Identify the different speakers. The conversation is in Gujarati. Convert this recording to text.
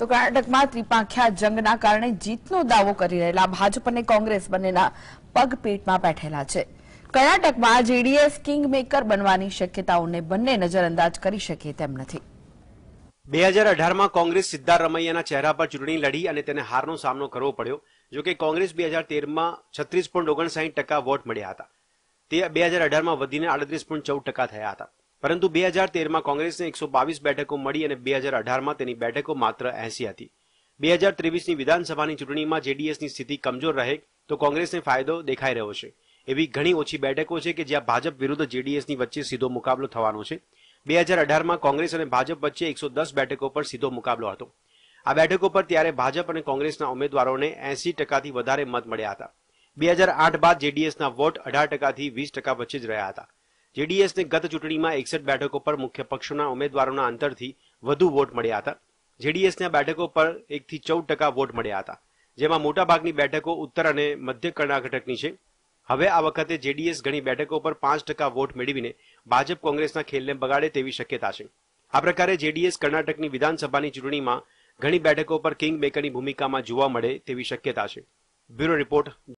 Speaker 1: તો કર્ણાટકમાં ત્રિપાંખ્યા જંગના કારણે જીતનો દાવો કરી રહેલા ભાજપ અને કોંગ્રેસ બંનેના પગપેટમાં બેઠેલા છે કર્ણાટકમાં જેડીએસ કિંગમેકર બનવાની શક્યતાઓને બંને નજરઅંદાજ કરી શકે તેમ નથી
Speaker 2: બે હજાર અઢારમાં કોંગ્રેસ સિદ્ધારમૈયાના ચહેરા પર ચૂંટણી લડી અને તેને હારનો સામનો કરવો પડ્યો જો કે કોંગ્રેસ બે હજાર તેરમાં છત્રીસ પોઈન્ટ ઓગણસાઠ ટકા વોટ મળ્યા હતા તે બે હજાર અઢારમાં વધીને આડત્રીસ પોઈન્ટ ચૌદ ટકા થયા હતા પરંતુ બે હજાર તેરમાં કોંગ્રેસને એકસો બાવીસ બેઠકો મળી અને બે હજાર અઢારમાં તેની બેઠકો માત્ર એસી હતી બે હજાર ત્રેવીસની વિધાનસભાની ચૂંટણીમાં જેડીએસની સ્થિતિ કમજોર રહે તો કોંગ્રેસને ફાયદો દેખાઈ રહ્યો છે એવી ઘણી ઓછી બેઠકો છે કે જ્યાં ભાજપ વિરુદ્ધ જેડીએસની વચ્ચે સીધો મુકાબલો થવાનો છે બે હજાર અઢારમાં કોંગ્રેસ અને ભાજપ વચ્ચે એકસો દસ બેઠકો પર સીધો મુકાબલો હતો આ બેઠકો પર ત્યારે ભાજપ અને કોંગ્રેસના ઉમેદવારોને એસી ટકાથી વધારે મત મળ્યા હતા બે હજાર આઠ બાદ જેડીએસના વોટ અઢાર ટકાથી વીસ ટકા વચ્ચે જ રહ્યા હતા જેડીએસને ગત ચૂંટણીમાં એકસઠ બેઠકો પર મુખ્ય પક્ષોના ઉમેદવારોના અંતરથી વધુ વોટ મળ્યા હતા જેડીએસના બેઠકો પર એકથી ચૌદ ટકા વોટ મળ્યા હતા જેમાં મોટાભાગની બેઠકો ઉત્તર અને મધ્ય કર્ણાટકની છે હવે આ વખતે જેડીએસ ઘણી બેઠકો પર પાંચ ટકા વોટ મેળવીને ભાજપ કોંગ્રેસના ખેલને બગાડે તેવી શક્યતા છે આ પ્રકારે જેડીએસ કર્ણાટકની વિધાનસભાની ચૂંટણીમાં ઘણી બેઠકો પર કિંગ મેકરની ભૂમિકામાં જોવા મળે તેવી શક્યતા છે બ્યુરો રિપોર્ટ